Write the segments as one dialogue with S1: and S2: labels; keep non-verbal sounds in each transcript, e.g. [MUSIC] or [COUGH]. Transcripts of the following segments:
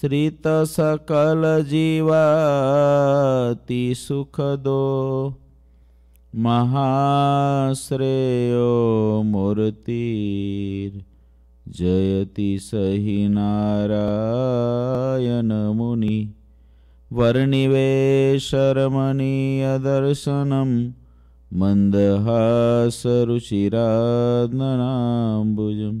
S1: श्रितसकलजीवातिसुखदो महाश्रेयो मूर्तिर् जयति सहि नारायणमुनि वर्णिवेशरमणिदर्शनं मन्दहासरुचिराधनाम्बुजम्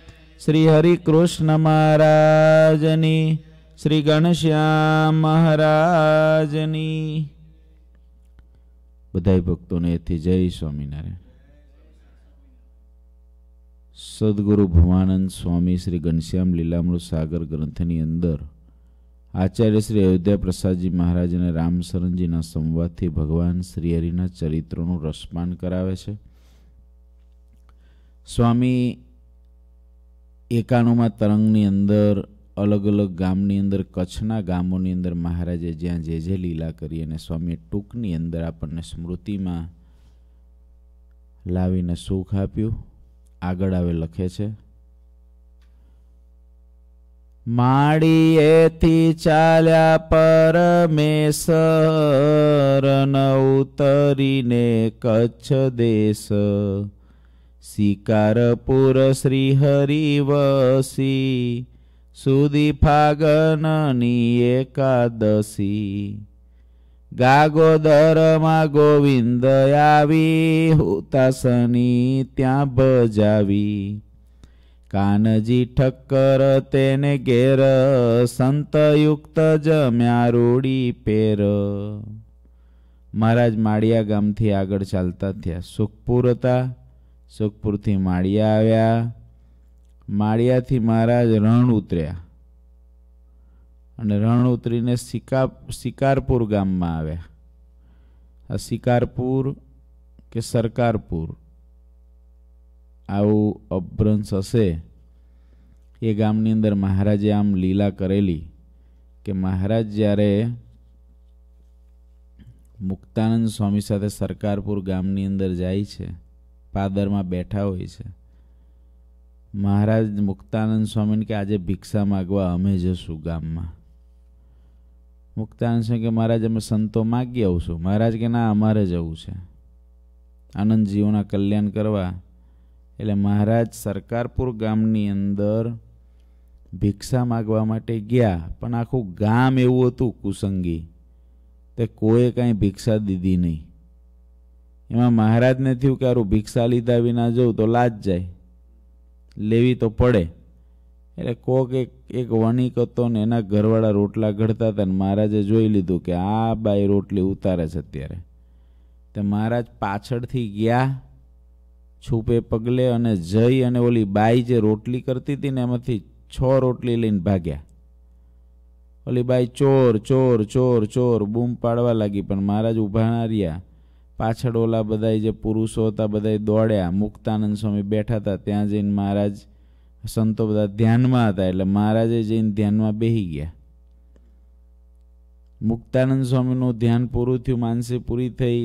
S1: શ્રી હરિકૃષ્ણ મહારાજની શ્રી ગણશ્યામ મહારાજની બધા ભક્તોને એથી જય સ્વામિનારાયણ સદગુરુ ભવાનંદ સ્વામી શ્રી ઘનશ્યામ લીલામૃત સાગર ગ્રંથની અંદર આચાર્ય શ્રી અયોધ્યા પ્રસાદજી મહારાજ અને રામશરણજીના સંવાદથી ભગવાન શ્રીહરિના ચરિત્રનું ચરિત્રોનું રસપાન કરાવે છે સ્વામી એકાણુંમાં તરંગની અંદર અલગ અલગ ગામની અંદર કચ્છના ગામોની અંદર મહારાજે જ્યાં જે જે લીલા કરી અને સ્વામીએ ટૂંકની અંદર આપણને સ્મૃતિમાં લાવીને સુખ આપ્યું આગળ આવે લખે છે માળીએથી ચાલ્યા પરમેશ્વર ઉતરીને કચ્છ દેશ શિકારપુર શ્રી હરિવસી સુધી ફાગનની એકાદશી ગાગોદરમાં ગોવિંદ આવી હુતાસની ત્યાં ભજાવી કાનજી ઠક્કર તેને ઘેર સંતયુક્ત જમ્યા રૂડી પેર મહારાજ માળિયા ગામથી આગળ ચાલતા થયા સુખપુર હતા સુખપુરથી માળિયા આવ્યા માળિયાથી મહારાજ રણ ઉતર્યા અને રણ ઉતરીને સિકા શિકારપુર ગામમાં આવ્યા આ શિકારપુર કે સરકારપુર આવું અભ્રંશ હશે એ ગામની અંદર મહારાજે આમ લીલા કરેલી કે મહારાજ જ્યારે મુક્તાનંદ સ્વામી સાથે સરકારપુર ગામની અંદર જાય છે પાદરમાં બેઠા હોય છે મહારાજ મુક્તાનંદ સ્વામીને કે આજે ભિક્ષા માગવા અમે જશું ગામમાં મુક્તાનંદ સ્વામી કે મહારાજ અમે સંતો માગી આવશું મહારાજ કે ના અમારે જવું છે આનંદજીઓના કલ્યાણ કરવા એટલે મહારાજ સરકારપુર ગામની અંદર ભિક્ષા માગવા માટે ગયા પણ આખું ગામ એવું હતું કુસંગી તે કોઈએ કાંઈ ભિક્ષા દીધી નહીં એમાં મહારાજને થયું કે આરું ભિક્ષા લીધા વિના જવું તો લાજ જાય લેવી તો પડે એટલે કોક એક એક વણિક હતો ને એના ઘરવાળા રોટલા ઘડતા હતા ને મહારાજે જોઈ લીધું કે આ બાઈ રોટલી ઉતારે છે અત્યારે તે મહારાજ પાછળથી ગયા છૂપે પગલે અને જઈ અને ઓલી બાઈ જે રોટલી કરતી હતી ને એમાંથી છ રોટલી લઈને ભાગ્યા ઓલી બાઈ ચોર ચોર ચોર ચોર બૂમ પાડવા લાગી પણ મહારાજ ઊભા રહ્યા પાછળ ઓલા બધા જે પુરુષો હતા બધા દોડ્યા મુક્તાનંદ સ્વામી બેઠા હતા ત્યાં જઈને મહારાજ સંતો બધા ધ્યાનમાં હતા એટલે મહારાજે જઈને ધ્યાનમાં બેહી ગયા મુક્તાનંદ સ્વામીનું ધ્યાન પૂરું થયું માનસી પૂરી થઈ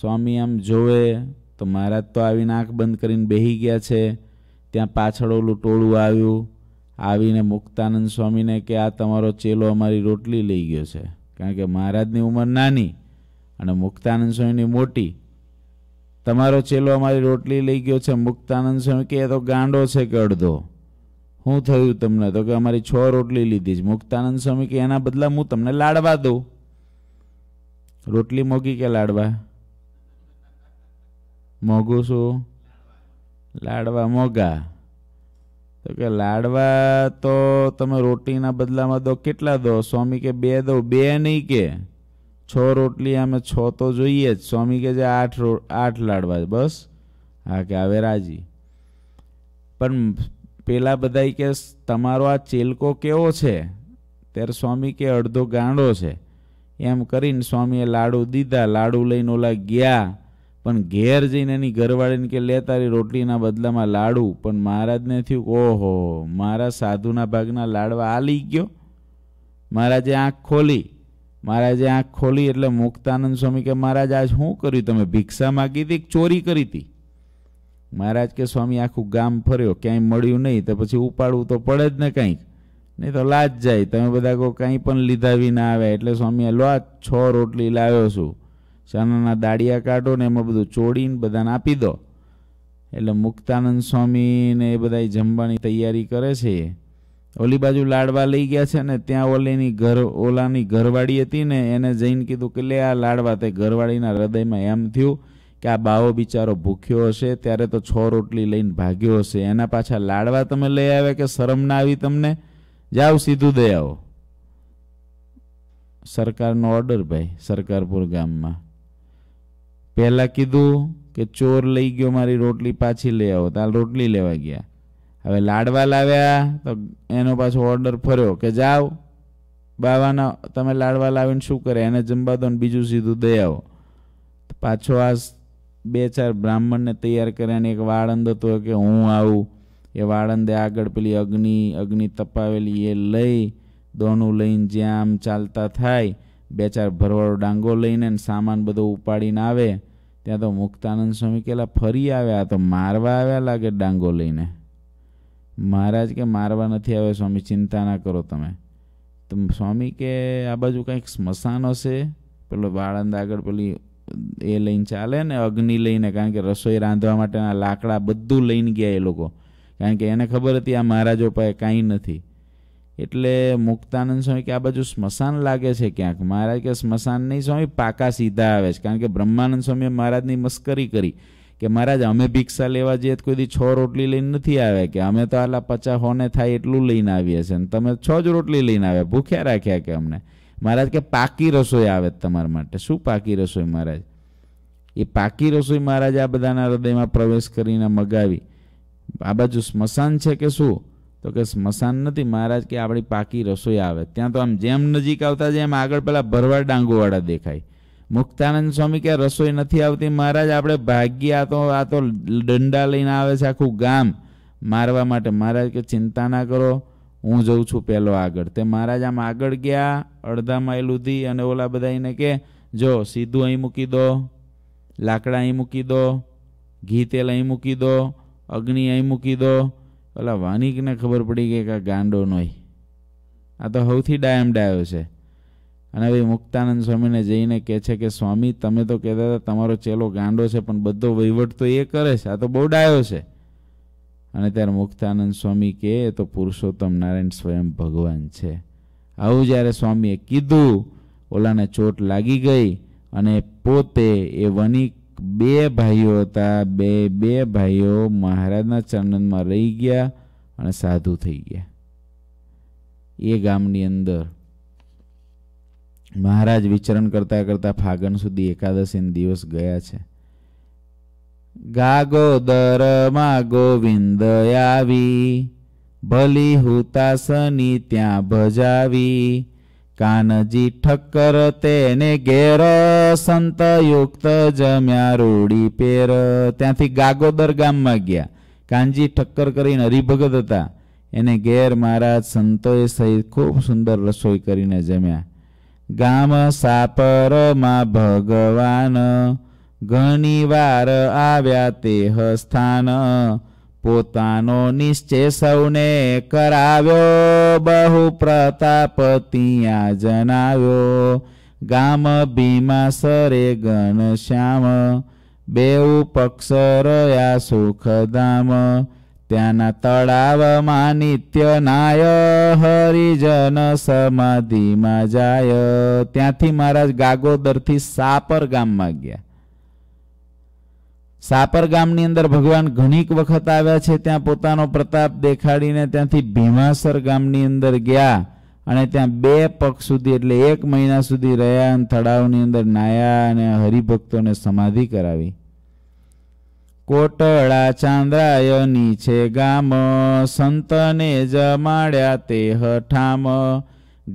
S1: સ્વામી આમ જોવે તો મહારાજ તો આવીને આંખ બંધ કરીને બેહી ગયા છે ત્યાં પાછળ ઓલું ટોળું આવ્યું આવીને મુક્તાનંદ સ્વામીને કે આ તમારો ચેલો અમારી રોટલી લઈ ગયો છે કારણ કે મહારાજની ઉંમર નાની અને મુક્તાનંદ સ્વામીની મોટી તમારો ચેલો અમારી રોટલી લઈ ગયો છે મુક્તાનંદ સ્વામી કે એ તો ગાંડો છે કે અડધો શું થયું તમને તો કે અમારી છ રોટલી લીધી છે મુક્તાનંદ સ્વામી કે એના બદલા હું તમને લાડવા દઉં રોટલી મોગી કે લાડવા મોગું શું લાડવા મોગા તો કે લાડવા તો તમે રોટીના બદલામાં દો કેટલા દો સ્વામી કે બે દો બે નહીં કે છ રોટલી અમે છ તો જોઈએ જ સ્વામી કે જે આઠ રો આઠ લાડવા બસ હા કે હવે રાજી પણ પેલા બધા કે તમારો આ ચેલકો કેવો છે ત્યારે સ્વામી કે અડધો ગાંડો છે એમ કરીને સ્વામીએ લાડુ દીધા લાડુ લઈને ઓલા ગયા પણ ઘેર જઈને એની ઘરવાળીને કે લે તારી રોટલીના બદલામાં લાડુ પણ મહારાજને થયું ઓહો મારા સાધુના ભાગના લાડવા આલી ગયો મહારાજે આંખ ખોલી મહારાજે આંખ ખોલી એટલે મુક્તાનંદ સ્વામી કે મહારાજ આજ શું કર્યું તમે ભિક્ષા માગી હતી ચોરી કરી હતી મહારાજ કે સ્વામી આખું ગામ ફર્યો ક્યાંય મળ્યું નહીં તો પછી ઉપાડવું તો પડે જ ને કંઈક નહીં તો લાજ જાય તમે બધા કહો કંઈ પણ લીધા વિના આવે એટલે સ્વામીએ લો છ રોટલી લાવ્યો છું ચણાના દાડિયા કાઢો ને એમાં બધું ચોડીને બધાને આપી દો એટલે મુક્તાનંદ સ્વામીને એ બધા જમવાની તૈયારી કરે છે ઓલી બાજુ લાડવા લઈ ગયા છે ને ત્યાં ઓલીની ઘર ઓલાની ઘરવાળી હતી ને એને જઈને કીધું કે લે આ લાડવા તે ઘરવાળીના હૃદયમાં એમ થયું કે આ બાવો બિચારો ભૂખ્યો હશે ત્યારે તો છ રોટલી લઈને ભાગ્યો હશે એના પાછા લાડવા તમે લઈ આવ્યા કે શરમ ના આવી તમને જાઓ સીધું દઈ આવો સરકારનો ઓર્ડર ભાઈ સરકારપુર ગામમાં પહેલાં કીધું કે ચોર લઈ ગયો મારી રોટલી પાછી લઈ આવો તો આ રોટલી લેવા ગયા હવે લાડવા લાવ્યા તો એનો પાછો ઓર્ડર ફર્યો કે જાઓ બાવાના તમે લાડવા લાવીને શું કરે એને જમવા દો ને બીજું સીધું દઈ આવો પાછો આ બે ચાર બ્રાહ્મણને તૈયાર કર્યા ને એક વાળંદ હતો કે હું આવું એ વાળંદે આગળ પેલી અગ્નિ અગ્નિ તપાવેલી એ લઈ દોનું લઈને જ્યાં આમ ચાલતા થાય બે ચાર ભરવાળો ડાંગો લઈને સામાન બધો ઉપાડીને આવે ત્યાં તો મુક્તાનંદ સ્વામી કેલા ફરી આવ્યા તો મારવા આવ્યા લાગે ડાંગો લઈને મહારાજ કે મારવા નથી આવ્યા સ્વામી ચિંતા ના કરો તમે તો સ્વામી કે આ બાજુ કંઈક સ્મશાન હશે પેલો વાળંદ આગળ પેલી એ લઈને ચાલે ને અગ્નિ લઈને કારણ કે રસોઈ રાંધવા માટેના લાકડા બધું લઈને ગયા એ લોકો કારણ કે એને ખબર હતી આ મહારાજો પાસે કાંઈ નથી એટલે મુક્તાનંદ સ્વામી કે આ બાજુ સ્મશાન લાગે છે ક્યાંક મહારાજ કે સ્મશાન નહીં સ્વામી પાકા સીધા આવે છે કારણ કે બ્રહ્માનંદ સ્વામીએ મહારાજની મસ્કરી કરી કે મહારાજ અમે ભિક્ષા લેવા જઈએ તો કોઈ દી છ રોટલી લઈને નથી આવ્યા કે અમે તો આલા પચાસ હોને થાય એટલું લઈને આવીએ છીએ તમે છ જ રોટલી લઈને આવ્યા ભૂખ્યા રાખ્યા કે અમને મહારાજ કે પાકી રસોઈ આવે તમારા માટે શું પાકી રસોઈ મહારાજ એ પાકી રસોઈ મહારાજ આ બધાના હૃદયમાં પ્રવેશ કરીને મગાવી આ બાજુ સ્મશાન છે કે શું તો કે સ્મશાન નથી મહારાજ કે આપણી પાકી રસોઈ આવે ત્યાં તો આમ જેમ નજીક આવતા જેમ આગળ પેલા ભરવાડ ડાંગોવાળા દેખાય મુક્તાનંદ સ્વામી કે રસોઈ નથી આવતી મહારાજ આપણે ભાગ્યા તો આ તો દંડા લઈને આવે છે આખું ગામ મારવા માટે મહારાજ કે ચિંતા ના કરો હું જઉં છું પહેલો આગળ તે મહારાજ આમ આગળ ગયા અડધા માઇલ ઉધી અને ઓલા બધા એને કે જો સીધું અહીં મૂકી દો લાકડા અહીં મૂકી દો ઘી તેલ અહીં મૂકી દો અગ્નિ અહીં મૂકી દો ઓલા વાનિકને ખબર પડી કે આ ગાંડો નોય આ તો સૌથી ડાયમ ડાયો છે અને હવે મુક્તાનંદ સ્વામીને જઈને કહે છે કે સ્વામી તમે તો કહેતા હતા તમારો ચેલો ગાંડો છે પણ બધો વહીવટ તો એ કરે છે આ તો બહુ ડાયો છે અને ત્યારે મુક્તાનંદ સ્વામી કહે એ તો પુરુષોત્તમ નારાયણ સ્વયં ભગવાન છે આવું જ્યારે સ્વામીએ કીધું ઓલાને ચોટ લાગી ગઈ અને પોતે એ વણિક બે ભાઈઓ હતા બે બે ભાઈઓ મહારાજના ચરણમાં રહી ગયા અને સાધુ થઈ ગયા એ ગામની અંદર મહારાજ વિચરણ કરતા કરતા ફાગણ સુધી એકાદશીન દિવસ ગયા છે ગાગોદરમાં ગોવિંદ આવી ભલી હુતાસની ત્યાં ભજાવી કાનજી ઠક્કર તેને ઘેર સંતયુક્ત જમ્યા રૂડી પેર ત્યાંથી ગાગોદર ગામમાં ગયા કાનજી ઠક્કર કરીને હરિભગત હતા એને ઘેર મહારાજ સંતોએ સહિત ખૂબ સુંદર રસોઈ કરીને જમ્યા ગામ સાપરમાં ભગવાન ઘણી વાર આવ્યા તે સ્થાન પોતાનો નિશ્ચય સૌને કરાવ્યો બહુ પ્રતાપ ત્યાં જણાવ્યો ગામ સરે ઘનશ્યામ બેઉ પક્ષ રહ્યા સુખધામ ત્યાંના તળાવમાં નિત્ય નાય હરિજન સમાધિમાં જાય ત્યાંથી મહારાજ ગાગોદરથી સાપર ગામમાં ગયા સાપર ગામની અંદર ભગવાન ઘણીક વખત આવ્યા છે ત્યાં પોતાનો પ્રતાપ દેખાડીને ત્યાંથી ભીમાસર ગામની અંદર ગયા અને ત્યાં બે પગ સુધી એટલે એક મહિના સુધી રહ્યા અને તળાવની અંદર નાયા અને હરિભક્તોને સમાધિ કરાવી કોટળા ચાંદ્રાયની છે ગામ સંતને જમાડ્યા તે હઠામ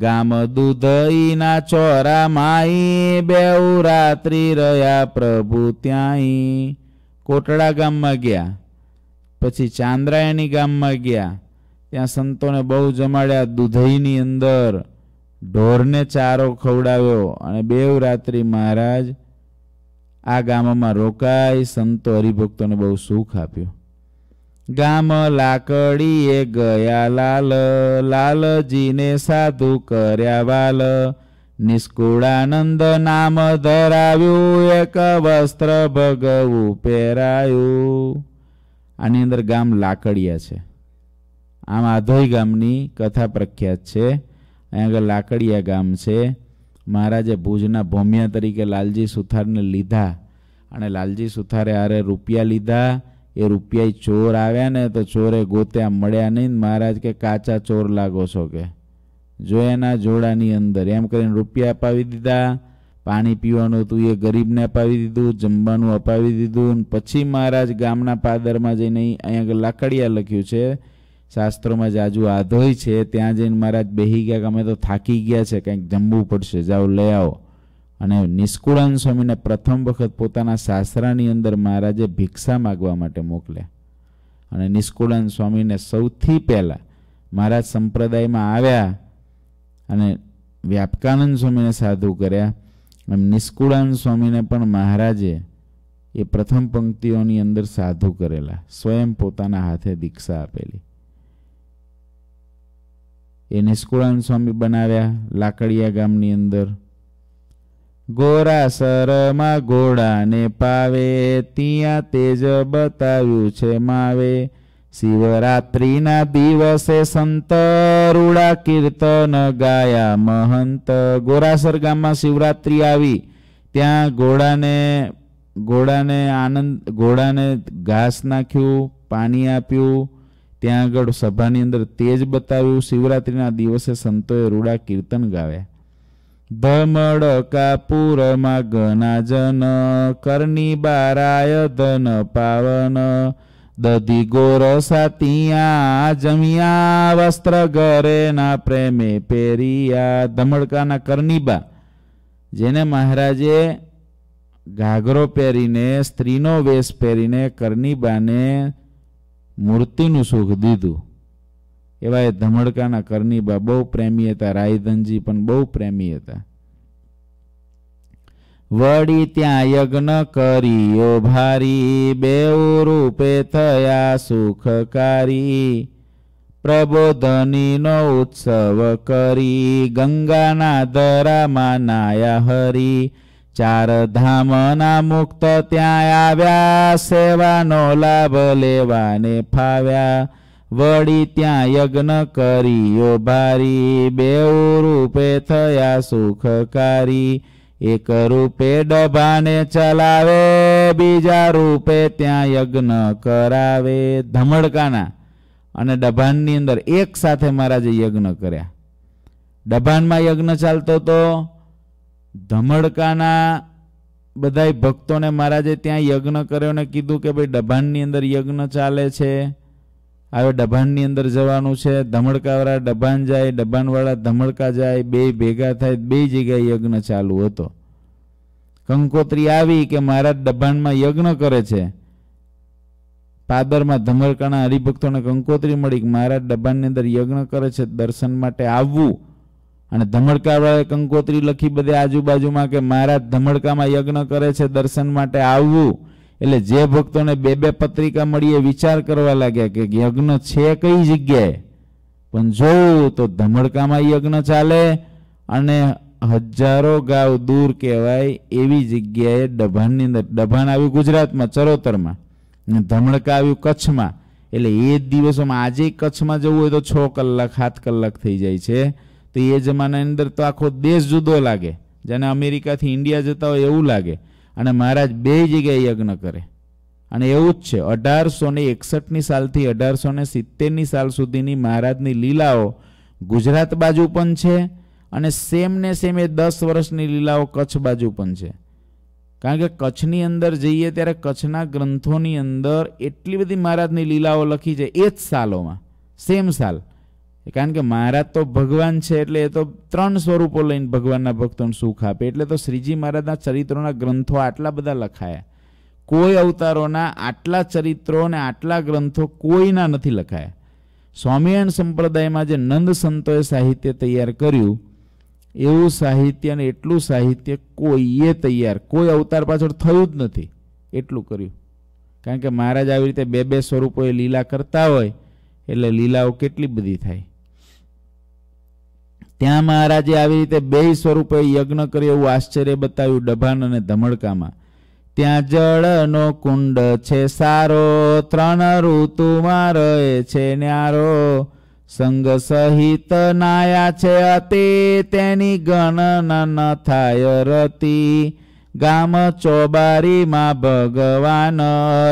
S1: ગામ દુધઈના ચોરા માઈ બેઉ રાત્રિ રહ્યા પ્રભુ ત્યાંય કોટળા ગામમાં ગયા પછી ચાંદ્રાયની ગામમાં ગયા ત્યાં સંતોને બહુ જમાડ્યા દુધઈની અંદર ઢોરને ચારો ખવડાવ્યો અને બેવ રાત્રિ મહારાજ આ ગામમાં રોકાઈ સંતો હરિભક્તોને બહુ સુખ આપ્યું ગામ લાકડીએ ગયા લાલ લાલજીને સાધુ કર્યા વાલ નિષ્કુળાનંદ નામ ધરાવ્યું એક વસ્ત્ર ભગવું પહેરાયું આની અંદર ગામ લાકડિયા છે આમ આધોઈ ગામની કથા પ્રખ્યાત છે અહીં આગળ લાકડિયા ગામ છે મહારાજે ભુજના ભૌમિયા તરીકે લાલજી સુથારને લીધા અને લાલજી સુથારે આરે રૂપિયા લીધા એ રૂપિયા ચોર આવ્યા ને તો ચોરે ગોત્યા મળ્યા નહીં મહારાજ કે કાચા ચોર લાગો છો કે જો એના જોડાની અંદર એમ કરીને રૂપિયા અપાવી દીધા પાણી પીવાનું હતું એ ગરીબને અપાવી દીધું જમવાનું અપાવી દીધું પછી મહારાજ ગામના પાદરમાં જઈને અહીંયા લાકડિયા લખ્યું છે શાસ્ત્રોમાં જે જાજુ આધોય છે ત્યાં જઈને મહારાજ બેહી ગયા કે અમે તો થાકી ગયા છે કંઈક જમવું પડશે જાઓ લઈ આવો અને નિષ્કુળાન સ્વામીને પ્રથમ વખત પોતાના શાસ્ત્રાની અંદર મહારાજે ભિક્ષા માગવા માટે મોકલ્યા અને નિષ્કુળાન સ્વામીને સૌથી પહેલાં મહારાજ સંપ્રદાયમાં આવ્યા અને વ્યાપકાનંદ સ્વામીને સાધુ કર્યા એમ નિષ્કુળાન સ્વામીને પણ મહારાજે એ પ્રથમ પંક્તિઓની અંદર સાધુ કરેલા સ્વયં પોતાના હાથે દીક્ષા આપેલી એ નિષ્કુળાન સ્વામી બનાવ્યા લાકડિયા ગામની અંદર ગોરા સરમાં ઘોડાને પાવે ત્યાં તેજ બતાવ્યું છે માવે શિવરાત્રિના દિવસે સંત રૂડા કીર્તન ગાયા મહંત ગોરાસર ગામમાં શિવરાત્રિ આવી ત્યાં ઘોડાને ઘોડાને આનંદ ઘોડાને ઘાસ નાખ્યું પાણી આપ્યું ત્યાં આગળ સભાની અંદર તેજ બતાવ્યું શિવરાત્રિના દિવસે સંતોએ રૂડા કીર્તન ગાવ્યા ધમડ કાપુર માગના જન કરની બારાય ધન પાવન દધી ગોર સાતિયા જમિયા વસ્ત્ર ઘરે ના પ્રેમે પેરિયા ધમડકાના કરનીબા જેને મહારાજે ઘાઘરો પહેરીને સ્ત્રીનો વેશ પહેરીને કરનીબાને મૂર્તિનું સુખ દીધું એવા એ ધમડકાના કરનીબા બહુ પ્રેમી હતા રાયધનજી પણ બહુ પ્રેમી હતા વળી ત્યાં યજ્ઞ કરીયો ભારી બેઉ રૂપે થયા સુખકારી નો ઉત્સવ કરી ગંગાના દરામાં નાયા હરી ચાર ધામના મુક્ત ત્યાં આવ્યા સેવાનો લાભ લેવાને ફાવ્યા વળી ત્યાં યજ્ઞ કરીઓ ભારી બેઉ રૂપે થયા સુખકારી એક રૂપે ડભાને ચલાવે બીજા રૂપે ત્યાં યજ્ઞ કરાવે ધમડકાના અને ડભાનની અંદર એક સાથે મહારાજે યજ્ઞ કર્યા ડભાનમાં યજ્ઞ ચાલતો હતો ધમડકાના બધાય ભક્તોને મહારાજે ત્યાં યજ્ઞ કર્યો ને કીધું કે ભાઈ ડભાણની અંદર યજ્ઞ ચાલે છે હવે ડભાણની અંદર જવાનું છે ધમડકાવાળા ડભાણ જાય ડભાણવાળા ધમડકા જાય બે ભેગા થાય બે જગ્યાએ યજ્ઞ ચાલુ હતો કંકોત્રી આવી કે મહારાજ ડભાણમાં યજ્ઞ કરે છે પાદરમાં ધમડકાના હરિભક્તોને કંકોત્રી મળી મહારાજ ડભાણની અંદર યજ્ઞ કરે છે દર્શન માટે આવવું અને ધમડકાવાળે કંકોત્રી લખી બધે આજુબાજુમાં કે મહારાજ ધમડકામાં યજ્ઞ કરે છે દર્શન માટે આવવું એટલે જે ભક્તોને બે બે પત્રિકા મળી એ વિચાર કરવા લાગ્યા કે યજ્ઞ છે કઈ જગ્યાએ પણ જોવું તો ધમડકામાં યજ્ઞ ચાલે અને હજારો ગાવ દૂર કહેવાય એવી જગ્યાએ ડભાણની અંદર ડભાણ આવ્યું ગુજરાતમાં ચરોતરમાં ને ધમડકા આવ્યું કચ્છમાં એટલે એ દિવસોમાં આજે કચ્છમાં જવું હોય તો છ કલાક સાત કલાક થઈ જાય છે તો એ જમાનાની અંદર તો આખો દેશ જુદો લાગે જેને અમેરિકાથી ઇન્ડિયા જતા હોય એવું લાગે અને મહારાજ બે જગ્યાએ યજ્ઞ કરે અને એવું જ છે અઢારસો ને એકસઠની સાલથી અઢારસો ને સિત્તેરની સાલ સુધીની મહારાજની લીલાઓ ગુજરાત બાજુ પણ છે અને સેમ ને સેમ એ દસ વર્ષની લીલાઓ કચ્છ બાજુ પણ છે કારણ કે કચ્છની અંદર જઈએ ત્યારે કચ્છના ગ્રંથોની અંદર એટલી બધી મહારાજની લીલાઓ લખી છે એ જ સાલોમાં સેમ સાલ કારણ કે મહારાજ તો ભગવાન છે એટલે એ તો ત્રણ સ્વરૂપો લઈને ભગવાનના ભક્તોને સુખ આપે એટલે તો શ્રીજી મહારાજના ચરિત્રોના ગ્રંથો આટલા બધા લખાયા કોઈ અવતારોના આટલા ચરિત્રો અને આટલા ગ્રંથો કોઈના નથી લખાયા સ્વામિનારાયણ સંપ્રદાયમાં જે નંદ સંતોએ સાહિત્ય તૈયાર કર્યું એવું સાહિત્ય અને એટલું સાહિત્ય કોઈએ તૈયાર કોઈ અવતાર પાછળ થયું જ નથી એટલું કર્યું કારણ કે મહારાજ આવી રીતે બે બે સ્વરૂપોએ લીલા કરતા હોય એટલે લીલાઓ કેટલી બધી થાય ત્યાં મહારાજે આવી રીતે બે સ્વરૂપે યજ્ઞ કર્યો એવું આશ્ચર્ય બતાવ્યું ડભાન અને ધમડકામાં ત્યાં જળનો કુંડ છે સારો ત્રણ ઋતુમાં રહે છે ન્યારો સંગ સહિત નાયા છે અતિ તેની ગણના ન થાય રતી ગામ ચોબારીમાં ભગવાન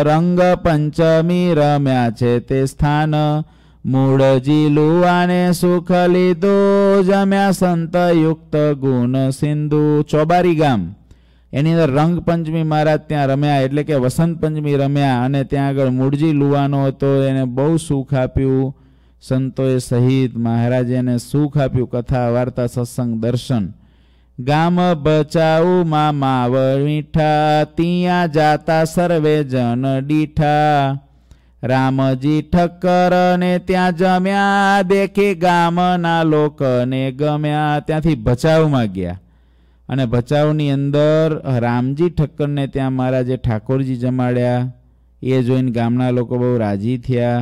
S1: રંગ પંચમી રમ્યા છે તે સ્થાન મૂળ જીલુઆને સુખ લીધું જમ્યા સંત યુક્ત ગુણ સિંધુ ચોબારી ગામ એની અંદર રંગ પંચમી મહારાજ ત્યાં રમ્યા એટલે કે વસંત પંચમી રમ્યા અને ત્યાં આગળ મૂળજી લુવાનો હતો એને બહુ સુખ આપ્યું સંતોએ સહિત મહારાજે એને સુખ આપ્યું કથા વાર્તા સત્સંગ દર્શન ગામ બચાવું માં માવળ મીઠા ત્યાં જાતા સર્વે જન ડીઠા રામજી ઠક્કર ને ત્યાં જમ્યા દેખી ગામના લોકને ગમ્યા ત્યાંથી ભચાઉમાં ગયા અને ભચાઉની અંદર રામજી ઠક્કરને ત્યાં મારા જે ઠાકોરજી જમાડ્યા એ જોઈને ગામના લોકો બહુ રાજી થયા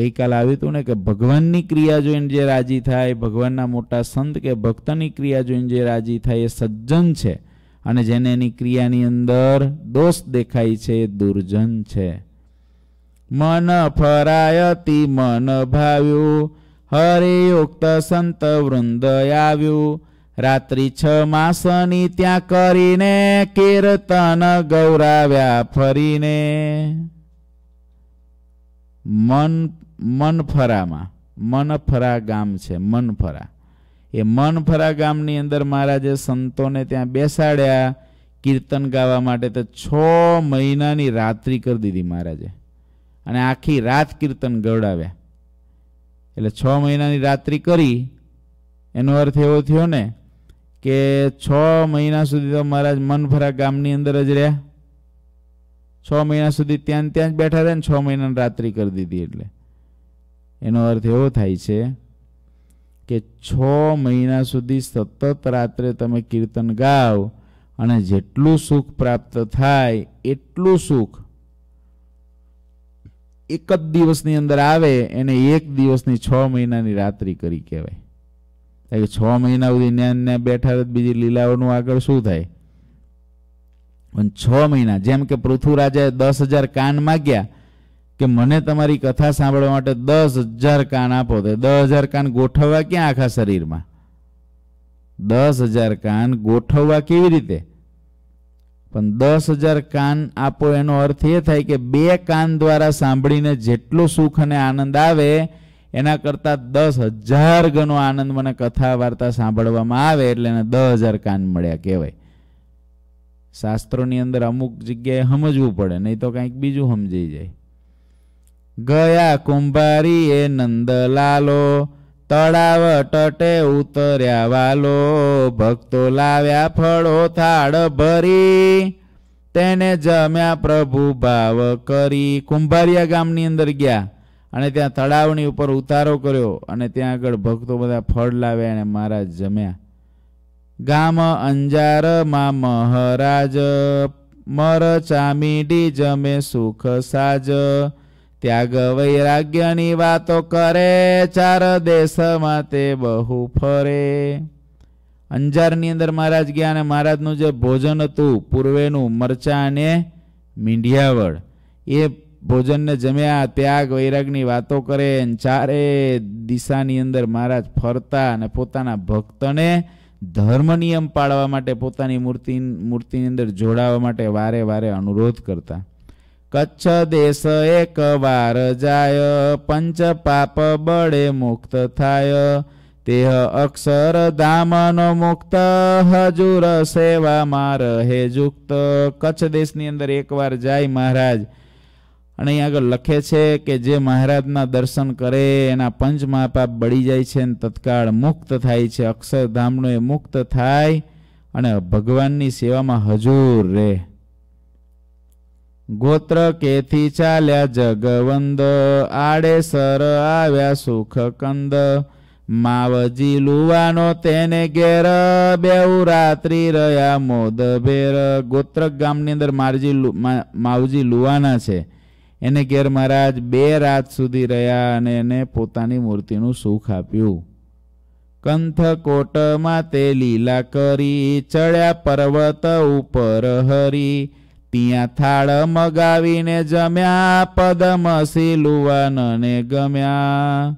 S1: ગઈકાલ આવ્યું હતું ને કે ભગવાનની ક્રિયા જોઈને જે રાજી થાય ભગવાનના મોટા સંત કે ભક્તની ક્રિયા જોઈને જે રાજી થાય એ સજ્જન છે અને જેને એની ક્રિયાની અંદર દોષ દેખાય છે એ દુર્જન છે મન ફરાયતી મન ભાવ્યું હરિયુક્ત સંત વૃંદ આવ્યું રાત્રિ છ માસની ત્યાં કરીને કીર્તન ગૌરાવ્યા ફરીને મન મનફરામાં મનફરા ગામ છે મનફરા એ મનફરા ગામની અંદર મહારાજે સંતોને ત્યાં બેસાડ્યા કીર્તન ગાવા માટે તો છ મહિનાની રાત્રિ કરી દીધી મહારાજે અને આખી રાત કીર્તન ગવડાવ્યા એટલે છ મહિનાની રાત્રિ કરી એનો અર્થ એવો થયો ને કે છ મહિના સુધી તો મહારાજ મનભરા ગામની અંદર જ રહ્યા છ મહિના સુધી ત્યાં ત્યાં જ બેઠા રહ્યા ને છ મહિનાની રાત્રિ કરી દીધી એટલે એનો અર્થ એવો થાય છે કે છ મહિના સુધી સતત રાત્રે તમે કીર્તન ગાઓ અને જેટલું સુખ પ્રાપ્ત થાય એટલું સુખ એક જ દિવસની અંદર આવે એને એક દિવસની છ મહિનાની રાત્રિ કરી કહેવાય કારણ કે છ મહિના સુધી જ્ઞાન ને બેઠા બીજી લીલાઓનું આગળ શું થાય પણ છ મહિના જેમ કે પૃથ્વીરાજાએ દસ હજાર કાન માગ્યા કે મને તમારી કથા સાંભળવા માટે દસ હજાર કાન આપો તો દસ હજાર કાન ગોઠવવા ક્યાં આખા શરીરમાં દસ હજાર કાન ગોઠવવા કેવી રીતે પણ દસ હજાર કાન આપો એનો અર્થ એ થાય કે બે કાન દ્વારા સાંભળીને જેટલો સુખ અને આનંદ આવે એના કરતાં દસ હજાર ગણો આનંદ મને કથા વાર્તા સાંભળવામાં આવે એટલે એને દસ હજાર કાન મળ્યા કહેવાય શાસ્ત્રોની અંદર અમુક જગ્યાએ સમજવું પડે નહીં તો કંઈક બીજું સમજી જાય ગયા કુંભારી એ નંદલાલો તળાવ તટે ઉતર્યા વાલો ભક્તો લાવ્યા ફળો થાળ ભરી તેને જમ્યા પ્રભુ ભાવ કરી કુંભારિયા ગામની અંદર ગયા અને ત્યાં તળાવની ઉપર ઉતારો કર્યો અને ત્યાં આગળ ભક્તો બધા ફળ લાવ્યા અને મહારાજ જમ્યા ગામ અંજાર અંજારમાં મહારાજ મર ચામીડી જમે સુખ સાજ ત્યાગ વૈરાગ્યની વાતો કરે ચાર દેશમાં તે બહુ ફરે અંજારની અંદર મહારાજ ગયા અને મહારાજનું જે ભોજન હતું પૂર્વેનું મરચાં અને મીંઢિયાવળ એ ભોજનને જમ્યા ત્યાગ વૈરાગની વાતો કરે ચારે દિશાની અંદર મહારાજ ફરતા અને પોતાના ભક્તને ધર્મ નિયમ પાળવા માટે પોતાની મૂર્તિ મૂર્તિની અંદર જોડાવા માટે વારે વારે અનુરોધ કરતા કચ્છ દેશ એકવાર જાય પંચ પાપ બળે મુક્ત થાય તેહ અક્ષર ધામનો મુક્ત હજુર સેવામાં રહે જુક્ત કચ્છ દેશની અંદર એકવાર જાય મહારાજ અને અહીં આગળ લખે છે કે જે મહારાજના દર્શન કરે એના પંચ મહાપાપ બળી જાય છે અને તત્કાળ મુક્ત થાય છે અક્ષરધામનો એ મુક્ત થાય અને ભગવાનની સેવામાં હજુર રહે ગોત્ર કેથી ચાલ્યા જગવંદ આડેસર આવ્યા સુખ કંદ માવજી લુવાનો તેને ઘેર બેઉ રાત્રિ રહ્યા મોદભેર ગોત્ર ગામની અંદર મારજી માવજી લુવાના છે એને ઘેર મહારાજ બે રાત સુધી રહ્યા અને એને પોતાની મૂર્તિનું સુખ આપ્યું કંથકોટમાં તે લીલા કરી ચડ્યા પર્વત ઉપર હરી ત્યાં થાળ મગાવીને જમ્યા પદમ સિલુવાનને ગમ્યા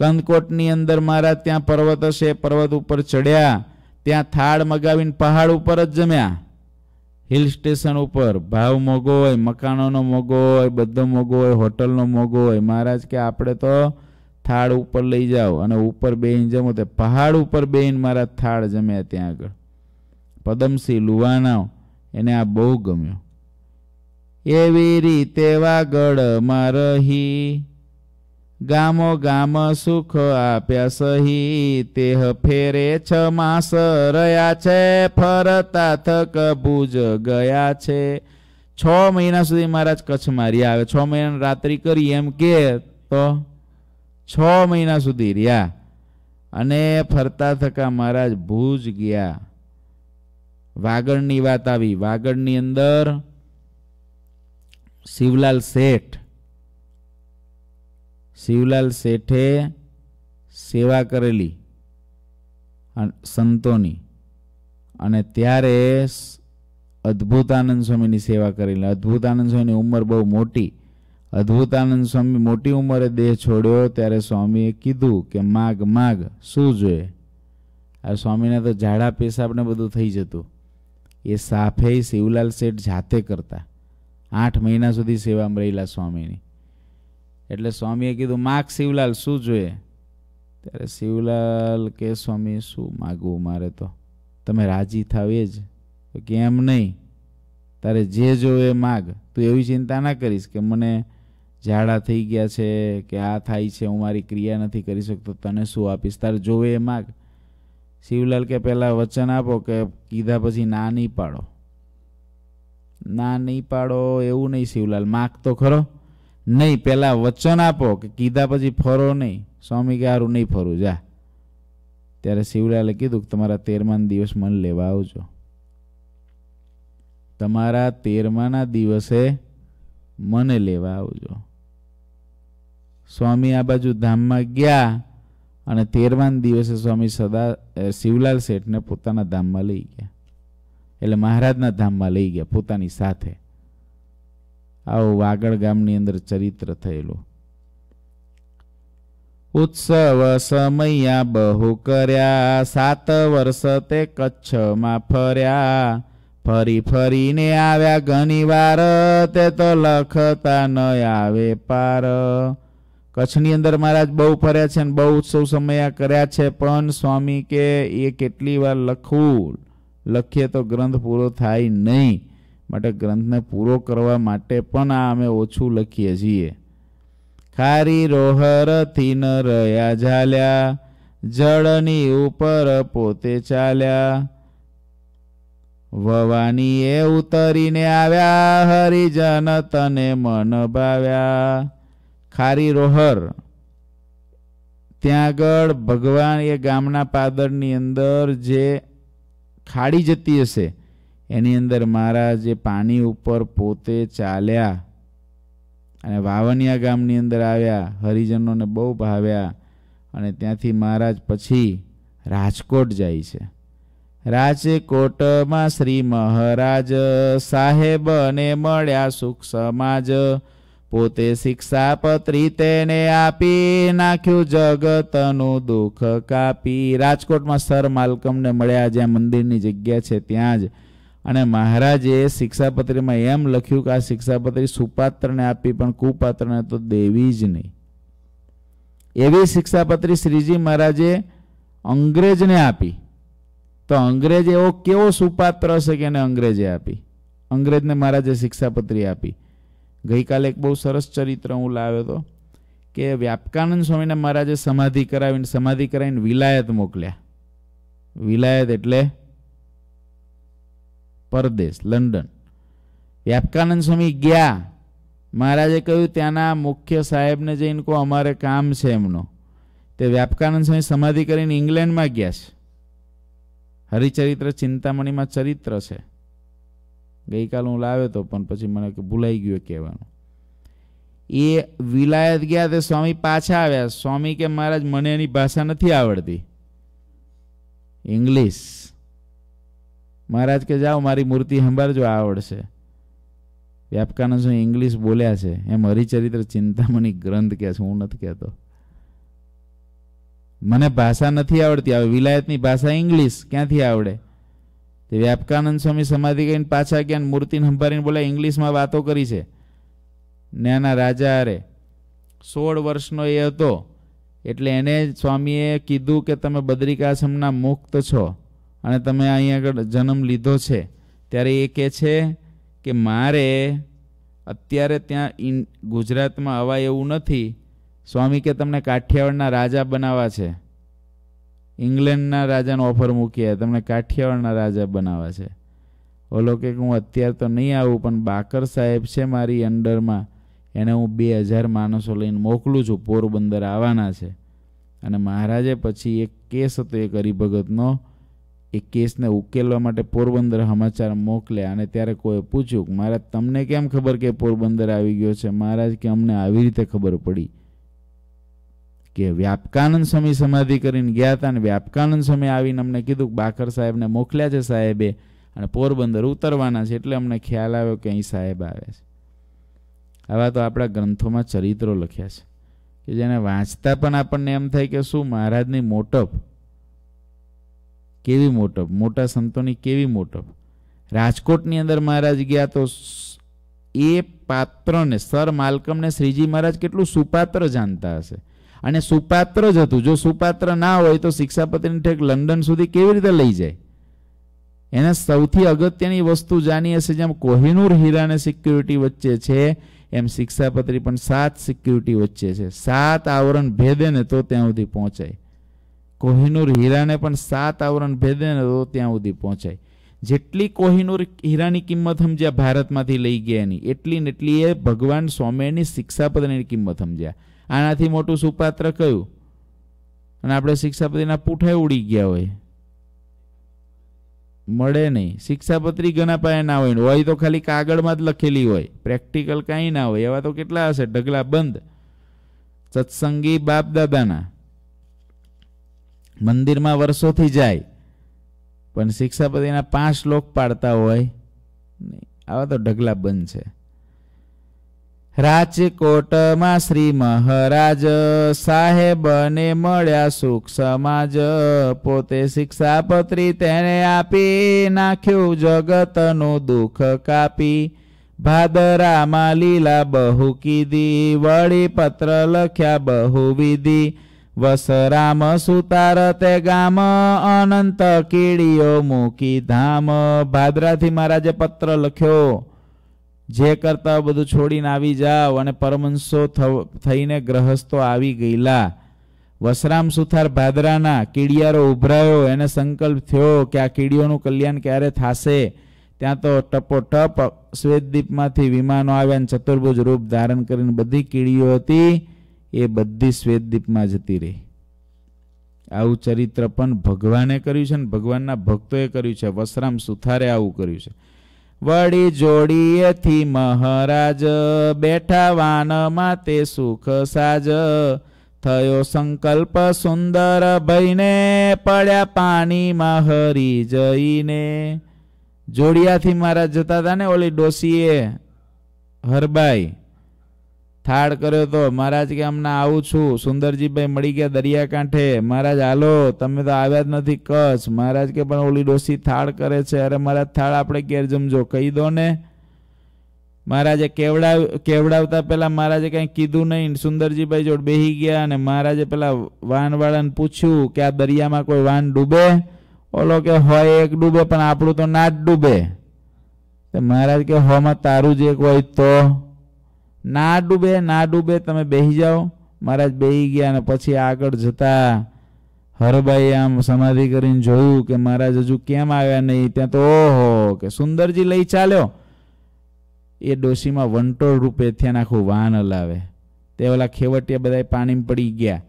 S1: કંદકોટની અંદર મારા ત્યાં પર્વત હશે પર્વત ઉપર ચડ્યા ત્યાં થાળ મગાવીને પહાડ ઉપર જ જમ્યા હિલ સ્ટેશન ઉપર ભાવ મોગો હોય મકાનોનો મોગો હોય બધો મોગો હોય હોટલનો મોગો હોય મહારાજ કે આપણે તો થાળ ઉપર લઈ જાઓ અને ઉપર બેહીને જમો તે પહાડ ઉપર બેહીને મારા થાળ જમ્યા ત્યાં આગળ પદમસિંહ લુવાના એને આ બહુ ગમ્યો એવી રીતે વાગડમાં રહી ગામો ગામ સુખ આપ્યા સહી તે ફેરે છ માસ રહ્યા છે ફરતા થક ભુજ ગયા છે છ મહિના સુધી મહારાજ કચ્છમાં રહ્યા આવે છ મહિના રાત્રિ કરી એમ કે તો છ મહિના સુધી રહ્યા અને ફરતા થકા મહારાજ ભુજ ગયા વાગડની વાત આવી વાગડની અંદર શિવલાલ શેઠ શિવલાલ શેઠે સેવા કરેલી સંતોની અને ત્યારે અદ્ભુતાનંદ સ્વામીની સેવા કરેલી અદ્ભુત આનંદ સ્વામીની ઉંમર બહુ મોટી અદ્ભુતાનંદ સ્વામી મોટી ઉંમરે દેહ છોડ્યો ત્યારે સ્વામીએ કીધું કે માગ માગ શું જોઈએ આ સ્વામીને તો ઝાડા પેશાબને બધું થઈ જતું એ સાફે શિવલાલ શેઠ જાતે કરતા આઠ મહિના સુધી સેવામાં રહેલા સ્વામીની એટલે સ્વામીએ કીધું માગ શિવલાલ શું જોઈએ ત્યારે શિવલાલ કે સ્વામી શું માગવું મારે તો તમે રાજી થાવ એ જ કેમ નહીં તારે જે જોવે માગ તું એવી ચિંતા ના કરીશ કે મને ઝાડા થઈ ગયા છે કે આ થાય છે હું મારી ક્રિયા નથી કરી શકતો તને શું આપીશ તારે જોવે એ માગ શિવલાલ કે પહેલાં વચન આપો કે કીધા પછી ના નહીં પાડો ના નહીં પાડો એવું નહીં શિવલાલ માગ તો ખરો નહીં પહેલાં વચન આપો કે કીધા પછી ફરો નહીં સ્વામી કે સારું નહીં ફરું જા ત્યારે શિવલાલે કીધું કે તમારા તેરમાન દિવસ મને લેવા આવજો તમારા તેરમાના દિવસે મને લેવા આવજો સ્વામી આ બાજુ ધામમાં ગયા અને તેરમાન દિવસે સ્વામી સદા શિવલાલ શેઠને પોતાના ધામમાં લઈ ગયા એટલે મહારાજના ધામમાં લઈ ગયા પોતાની સાથે આવું વાગડ ગામની અંદર ચરિત્ર થયેલું ઉત્સવ સમયા બહુ કર્યા સાત વર્ષ તે કચ્છમાં ફર્યા ફરી ફરીને આવ્યા ઘણી વાર તે તો લખતા ન આવે પાર કચ્છની અંદર મહારાજ બહુ ફર્યા છે અને બહુ ઉત્સવ સમયા કર્યા છે પણ સ્વામી કે એ કેટલી વાર લખવું લખીએ તો ગ્રંથ પૂરો થાય નહીં માટે ગ્રંથને પૂરો કરવા માટે પણ આ અમે ઓછું લખીએ છીએ ખારી રોહર ન રહ્યા ઝાલ્યા જળની ઉપર પોતે ચાલ્યા ભવાની એ ઉતરીને આવ્યા હરિજન તને મન ભાવ્યા ખારી રોહર ત્યાં આગળ ભગવાન એ ગામના પાદરની અંદર જે ખાડી જતી હશે એની અંદર મહારાજ એ પાણી ઉપર પોતે ચાલ્યા અને વાવનિયા ગામની અંદર આવ્યા હરિજનોને બહુ ભાવ્યા અને ત્યાંથી મહારાજ પછી રાજકોટ જાય છે રાજકોટમાં શ્રી મહારાજ સાહેબને મળ્યા સુખ સમાજ પોતે શિક્ષાપત તેને આપી નાખ્યું જગતનું દુઃખ કાપી રાજકોટમાં સર માલકમને મળ્યા જ્યાં મંદિરની જગ્યા છે ત્યાં જ અને મહારાજે શિક્ષાપત્રીમાં એમ લખ્યું કે આ શિક્ષાપત્રી સુપાત્રને આપી પણ કુપાત્રને તો દેવી જ નહીં એવી શિક્ષાપત્રી શ્રીજી મહારાજે અંગ્રેજને આપી તો અંગ્રેજ એવો કેવો સુપાત્ર છે કે એને અંગ્રેજે આપી અંગ્રેજને મહારાજે શિક્ષાપત્રી આપી ગઈકાલે એક બહુ સરસ ચરિત્ર હું લાવ્યો હતો કે વ્યાપકાનંદ સ્વામીને મહારાજે સમાધિ કરાવીને સમાધિ કરાવીને વિલાયત મોકલ્યા વિલાયત એટલે પરદેશ લંડન વ્યાપકાનંદ સ્વામી ગયા મહારાજે કહ્યું ત્યાંના મુખ્ય સાહેબને જઈને કહો અમારે કામ છે એમનો તે વ્યાપકાનંદ સ્વામી સમાધિ કરીને ઇંગ્લેન્ડમાં ગયા છે હરિચરિત્ર ચિંતામણીમાં ચરિત્ર છે ગઈકાલ હું લાવ્યો હતો પણ પછી મને ભૂલાઈ ગયું કહેવાનું એ વિલાયત ગયા તે સ્વામી પાછા આવ્યા સ્વામી કે મહારાજ મને એની ભાષા નથી આવડતી ઇંગ્લિશ મહારાજ કે જાઓ મારી મૂર્તિ સંભાળજો આવડશે વ્યાપકાનંદ સ્વામી ઇંગ્લિશ બોલ્યા છે એમ હરિચરિત્ર ચિંતામણી ગ્રંથ કહે છે હું નથી કહેતો મને ભાષા નથી આવડતી આવે વિલાયતની ભાષા ઇંગ્લિશ ક્યાંથી આવડે તે વ્યાપકાનંદ સ્વામી સમાધિ કરીને પાછા ગયા મૂર્તિને સંભાળીને બોલે ઇંગ્લિશમાં વાતો કરી છે નાના રાજા અરે સોળ વર્ષનો એ હતો એટલે એને સ્વામીએ કીધું કે તમે બદ્રિકાશ્રમના મુક્ત છો અને તમે અહીં આગળ જન્મ લીધો છે ત્યારે એ કહે છે કે મારે અત્યારે ત્યાં ગુજરાતમાં અવાય એવું નથી સ્વામી કે તમને કાઠિયાવાડના રાજા બનાવવા છે ઇંગ્લેન્ડના રાજાને ઓફર મૂકી તમને કાઠિયાવાડના રાજા બનાવવા છે ઓલો કે હું અત્યારે તો નહીં આવું પણ બાકર સાહેબ છે મારી અંડરમાં એને હું બે હજાર માણસો લઈને મોકલું છું પોરબંદર આવવાના છે અને મહારાજે પછી એક કેસ હતો એક હરિભગતનો એ કેસને ઉકેલવા માટે પોરબંદર સમાચાર મોકલ્યા અને ત્યારે કોઈ પૂછ્યું મહારાજ તમને કેમ ખબર કે પોરબંદર આવી ગયો છે મહારાજ કે અમને આવી રીતે ખબર પડી કે વ્યાપકાનંદ સ્વામી સમાધિ કરીને ગયા હતા અને વ્યાપકાનંદ સ્વામી આવીને અમને કીધું બાકર સાહેબને મોકલ્યા છે સાહેબે અને પોરબંદર ઉતરવાના છે એટલે અમને ખ્યાલ આવ્યો કે અહીં સાહેબ આવે છે આવા તો આપણા ગ્રંથોમાં ચરિત્રો લખ્યા છે કે જેને વાંચતા પણ આપણને એમ થાય કે શું મહારાજની મોટપ કેવી મોટપ મોટા સંતોની કેવી મોટપ રાજકોટની અંદર મહારાજ ગયા તો એ પાત્રને સર માલકમને શ્રીજી મહારાજ કેટલું સુપાત્ર જાણતા હશે અને સુપાત્ર જ હતું જો સુપાત્ર ના હોય તો શિક્ષાપત્રીની ઠેક લંડન સુધી કેવી રીતે લઈ જાય એને સૌથી અગત્યની વસ્તુ જાણી હશે જેમ કોહિનુર હીરાને સિક્યુરિટી વચ્ચે છે એમ શિક્ષાપત્રી પણ સાત સિક્યુરિટી વચ્ચે છે સાત આવરણ ભેદે ને તો ત્યાં સુધી પહોંચાય કોહિનુર હીરાને પણ સાત આવરણ ભેદે ને તો ત્યાં સુધી પહોંચાય જેટલી કોહિનુર હીરાની કિંમત સમજ્યા ભારતમાંથી લઈ ગયા એની એટલી ને એટલી એ ભગવાન સ્વામિનારાયણની શિક્ષાપત્રની કિંમત સમજ્યા આનાથી મોટું સુપાત્ર કયું અને આપણે શિક્ષાપત્રીના પૂઠે ઉડી ગયા હોય મળે નહીં શિક્ષાપત્રી ઘણા પાયા ના હોય હોય તો ખાલી કાગળમાં જ લખેલી હોય પ્રેક્ટિકલ કાંઈ ના હોય એવા તો કેટલા હશે ઢગલા બંધ સત્સંગી બાપ દાદાના મંદિરમાં વર્ષોથી જાય પણ શિક્ષાપતિના પાંચ શ્લોક પાડતા હોય નહીં આવા તો ઢગલા બંધ છે રાજકોટમાં શ્રી મહારાજ સાહેબને મળ્યા સુખ સમાજ પોતે શિક્ષાપત્રી તેને આપી નાખ્યું જગતનું દુઃખ કાપી ભાદરામાં લીલા બહુ કીધી વળી પત્ર લખ્યા બહુ વિધિ વસરામ સુતારતે ગામ અનંત કીડીઓ મૂકી ધામ ભાદરાથી મહારાજે પત્ર લખ્યો જે કરતા બધું છોડીને આવી જાઓ અને પરમંશો થઈને ગ્રહસ્થો આવી ગયેલા વસરામ સુથાર ભાદરાના કીડિયારો ઉભરાયો એને સંકલ્પ થયો કે આ કીડીઓનું કલ્યાણ ક્યારે થાશે ત્યાં તો ટપોટપ શ્વેતદ્વીપમાંથી વિમાનો આવ્યા અને ચતુર્ભુજ રૂપ ધારણ કરીને બધી કીડીઓ હતી એ બધી શ્વેતદ્વીપમાં જતી રહી આવું ચરિત્ર પણ ભગવાને કર્યું છે ને ભગવાનના ભક્તોએ કર્યું છે વસરામ સુથારે આવું કર્યું છે વળી જોડીએથી મહારાજ બેઠા વાનમાં તે સુખ સાજ થયો સંકલ્પ સુંદર ભયને પડ્યા પાણીમાં હરી જઈને જોડિયાથી મહારાજ જતા હતા ને ઓલી ડોસીએ હરબાઈ થાળ કર્યો તો મહારાજ કે હમણાં આવું છું સુંદરજીભાઈ મળી ગયા દરિયાકાંઠે મહારાજ હાલો તમે તો આવ્યા જ નથી કચ્છ મહારાજ કે પણ ઓલી ડોસી થાળ કરે છે અરે મહારાજ થાળ આપણે ઘેર જમજો કહી દો ને મહારાજે કેવડાવ કેવડાવતા પહેલાં મહારાજે કંઈ કીધું નહીં સુંદરજીભાઈ જોડે બેહી ગયા અને મહારાજે પેલા વાનવાળાને પૂછ્યું કે આ દરિયામાં કોઈ વાન ડૂબે ઓલો કે હોય એક ડૂબે પણ આપણું તો ના જ ડૂબે મહારાજ કે હોમાં તારું જ એક હોય તો ના ડૂબે ના ડૂબે તમે બેહી જાઓ મહારાજ બેહી ગયા અને પછી આગળ જતા હરભાઈ આમ સમાધિ કરીને જોયું કે મહારાજ હજુ કેમ આવ્યા નહીં ત્યાં તો ઓહો કે સુંદરજી લઈ ચાલ્યો એ ડોશીમાં વંટોળ રૂપે ત્યાં આખું વાહન હલાવે તે ઓલા ખેવટિયા બધા પાણીમાં પડી ગયા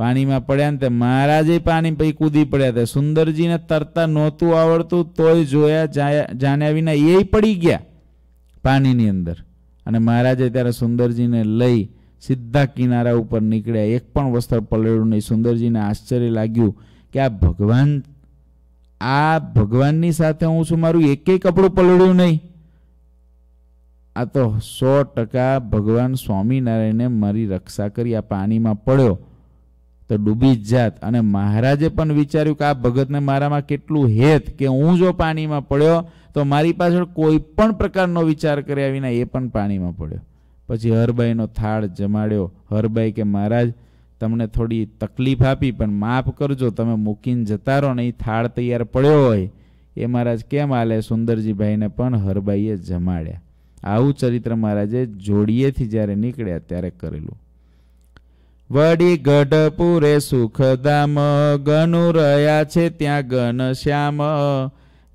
S1: પાણીમાં પડ્યા ને તે મહારાજે પાણી પછી કૂદી પડ્યા તે સુંદરજીને તરતા નહોતું આવડતું તોય જોયા જાણ્યા વિના એ પડી ગયા પાણીની અંદર અને મહારાજે ત્યારે સુંદરજીને લઈ સીધા કિનારા ઉપર નીકળ્યા એક પણ વસ્ત્ર પલળ્યું નહીં સુંદરજીને આશ્ચર્ય લાગ્યું કે આ ભગવાન આ ભગવાનની સાથે હું છું મારું એકેય કપડું પલળ્યું નહીં આ તો સો ટકા ભગવાન સ્વામિનારાયણે મારી રક્ષા કરી આ પાણીમાં પડ્યો તો ડૂબી જ જાત અને મહારાજે પણ વિચાર્યું કે આ ભગતને મારામાં કેટલું હેત કે હું જો પાણીમાં પડ્યો તો મારી પાછળ કોઈ પણ પ્રકારનો વિચાર કર્યા વિના એ પણ પાણીમાં પડ્યો પછી હરભાઈનો થાળ જમાડ્યો હરભાઈ કે મહારાજ તમને થોડી તકલીફ આપી પણ માફ કરજો તમે મૂકીને જતા રહો ને એ થાળ તૈયાર પડ્યો હોય એ મહારાજ કેમ હાલે સુંદરજીભાઈને પણ હરભાઈએ જમાડ્યા આવું ચરિત્ર મહારાજે જોડીએથી જ્યારે નીકળ્યા ત્યારે કરેલું વળી ગઢપુરે સુખધામ ગણુ રહ્યા છે ત્યાં ગન શ્યામ